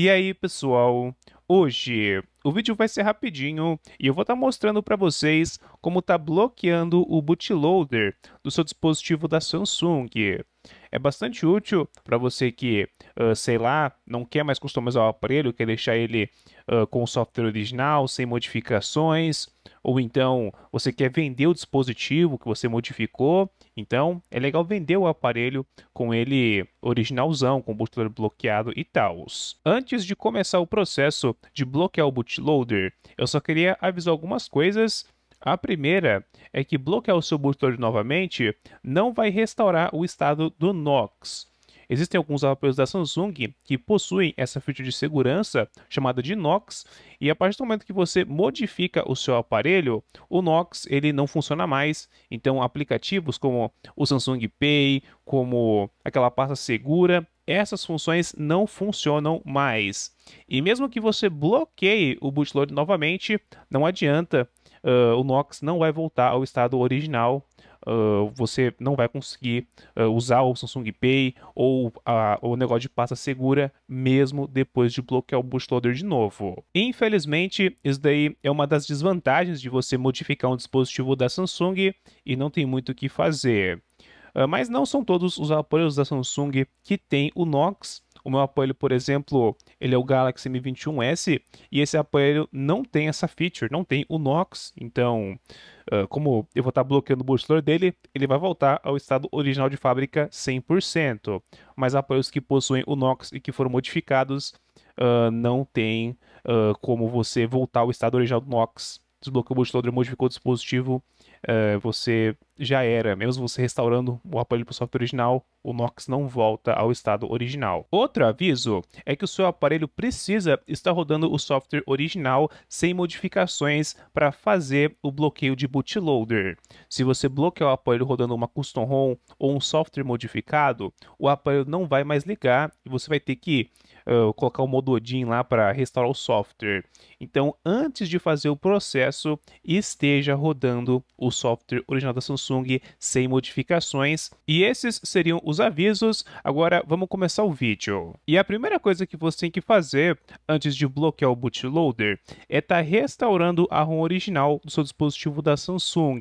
E aí, pessoal? Hoje o vídeo vai ser rapidinho e eu vou estar tá mostrando para vocês como está bloqueando o bootloader do seu dispositivo da Samsung. É bastante útil para você que, uh, sei lá, não quer mais customizar o aparelho, quer deixar ele uh, com o software original, sem modificações, ou então você quer vender o dispositivo que você modificou, então é legal vender o aparelho com ele originalzão, com o bootloader bloqueado e tal. Antes de começar o processo de bloquear o bootloader, eu só queria avisar algumas coisas a primeira é que bloquear o seu bootloader novamente não vai restaurar o estado do NOx. Existem alguns aparelhos da Samsung que possuem essa feature de segurança chamada de Knox, e a partir do momento que você modifica o seu aparelho, o Knox ele não funciona mais. Então, aplicativos como o Samsung Pay, como aquela pasta segura, essas funções não funcionam mais. E mesmo que você bloqueie o bootloader novamente, não adianta, uh, o Knox não vai voltar ao estado original você não vai conseguir uh, usar o Samsung Pay ou a, o negócio de pasta segura mesmo depois de bloquear o bootloader de novo. Infelizmente, isso daí é uma das desvantagens de você modificar um dispositivo da Samsung e não tem muito o que fazer. Uh, mas não são todos os apoios da Samsung que têm o Knox o meu aparelho, por exemplo, ele é o Galaxy M21S e esse aparelho não tem essa feature, não tem o NOx. Então, ah, como eu vou estar bloqueando o bootloader dele, ele vai voltar ao estado original de fábrica 100%. Mas aparelhos que possuem o NOx e que foram modificados ah, não tem ah, como você voltar ao estado original do NOx. Desbloqueou o bootloader, modificou o dispositivo uh, você já era. Mesmo você restaurando o aparelho para o software original, o Nox não volta ao estado original. Outro aviso é que o seu aparelho precisa estar rodando o software original sem modificações para fazer o bloqueio de bootloader. Se você bloquear o aparelho rodando uma custom ROM ou um software modificado, o aparelho não vai mais ligar e você vai ter que colocar o modo Odin lá para restaurar o software. Então, antes de fazer o processo, esteja rodando o software original da Samsung sem modificações. E esses seriam os avisos. Agora, vamos começar o vídeo. E a primeira coisa que você tem que fazer antes de bloquear o bootloader é estar tá restaurando a ROM original do seu dispositivo da Samsung.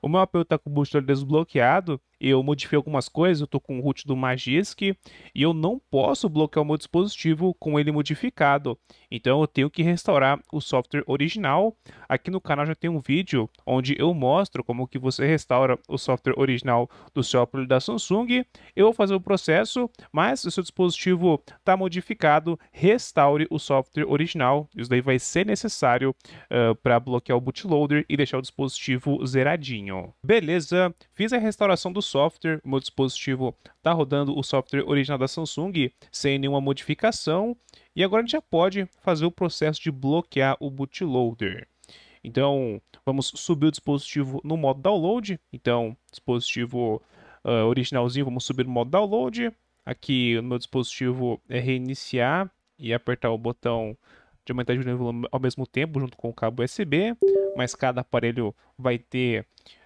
O meu Apple está com o bootloader desbloqueado, eu modifiquei algumas coisas, eu estou com o root do Magisk e eu não posso bloquear o meu dispositivo com ele modificado. Então eu tenho que restaurar o software original. Aqui no canal já tem um vídeo onde eu mostro como que você restaura o software original do seu aparelho da Samsung. Eu vou fazer o processo, mas se o seu dispositivo está modificado, restaure o software original. Isso daí vai ser necessário uh, para bloquear o bootloader e deixar o dispositivo zeradinho. Beleza, fiz a restauração do software, o meu dispositivo está rodando o software original da Samsung sem nenhuma modificação. E agora a gente já pode fazer o processo de bloquear o bootloader. Então, vamos subir o dispositivo no modo download. Então, dispositivo uh, originalzinho, vamos subir no modo download. Aqui no meu dispositivo é reiniciar e apertar o botão de aumentar de volume ao mesmo tempo, junto com o cabo USB, mas cada aparelho vai ter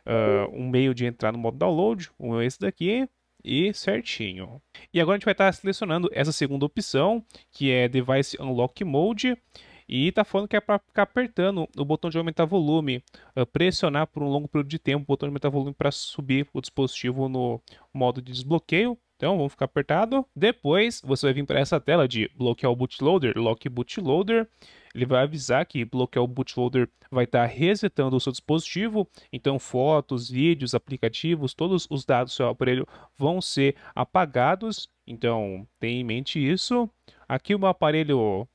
uh, um meio de entrar no modo download, um é esse daqui, e certinho. E agora a gente vai estar tá selecionando essa segunda opção, que é Device Unlock Mode, e está falando que é para ficar apertando o botão de aumentar volume, ah, pressionar por um longo período de tempo o botão de aumentar volume para subir o dispositivo no modo de desbloqueio, então vamos ficar apertado. Depois você vai vir para essa tela de bloquear o bootloader, lock bootloader. Ele vai avisar que bloquear o bootloader vai estar tá resetando o seu dispositivo. Então fotos, vídeos, aplicativos, todos os dados do seu aparelho vão ser apagados. Então tenha em mente isso. Aqui o meu aparelho uh,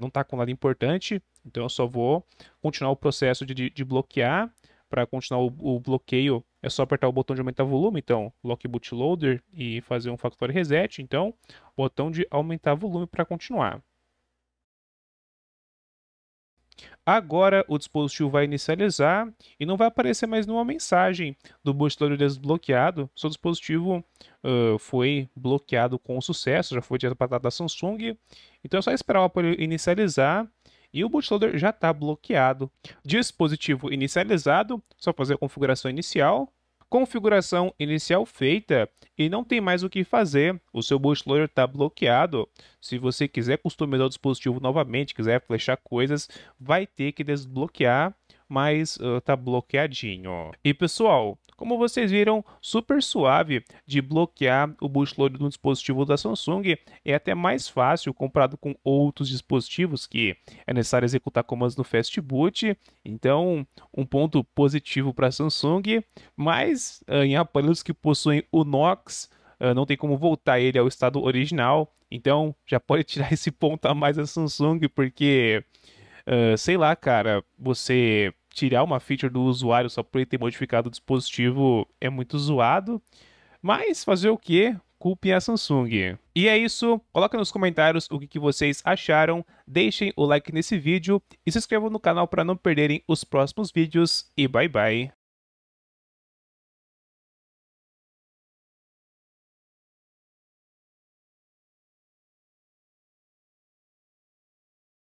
não está com nada importante. Então eu só vou continuar o processo de, de, de bloquear para continuar o, o bloqueio é só apertar o botão de aumentar volume, então lock bootloader e fazer um factory reset, então botão de aumentar volume para continuar. Agora o dispositivo vai inicializar e não vai aparecer mais nenhuma mensagem do bootloader desbloqueado. Seu dispositivo uh, foi bloqueado com sucesso, já foi direto para a da Samsung. Então é só esperar o aparelho inicializar e o bootloader já está bloqueado. Dispositivo inicializado, só fazer a configuração inicial, configuração inicial feita e não tem mais o que fazer, o seu bootloader está bloqueado. Se você quiser customizar o dispositivo novamente, quiser flechar coisas, vai ter que desbloquear, mas está uh, bloqueadinho. E pessoal, como vocês viram, super suave de bloquear o bootloader do dispositivo da Samsung, é até mais fácil comparado com outros dispositivos que é necessário executar comandos no Fast Boot. Então, um ponto positivo para a Samsung, mas eh, em aparelhos que possuem o Knox, eh, não tem como voltar ele ao estado original. Então, já pode tirar esse ponto a mais da Samsung, porque, uh, sei lá, cara, você tirar uma feature do usuário só por ele ter modificado o dispositivo é muito zoado. Mas fazer o quê? Culpe a Samsung. E é isso. Coloca nos comentários o que vocês acharam. Deixem o like nesse vídeo e se inscrevam no canal para não perderem os próximos vídeos. E bye bye.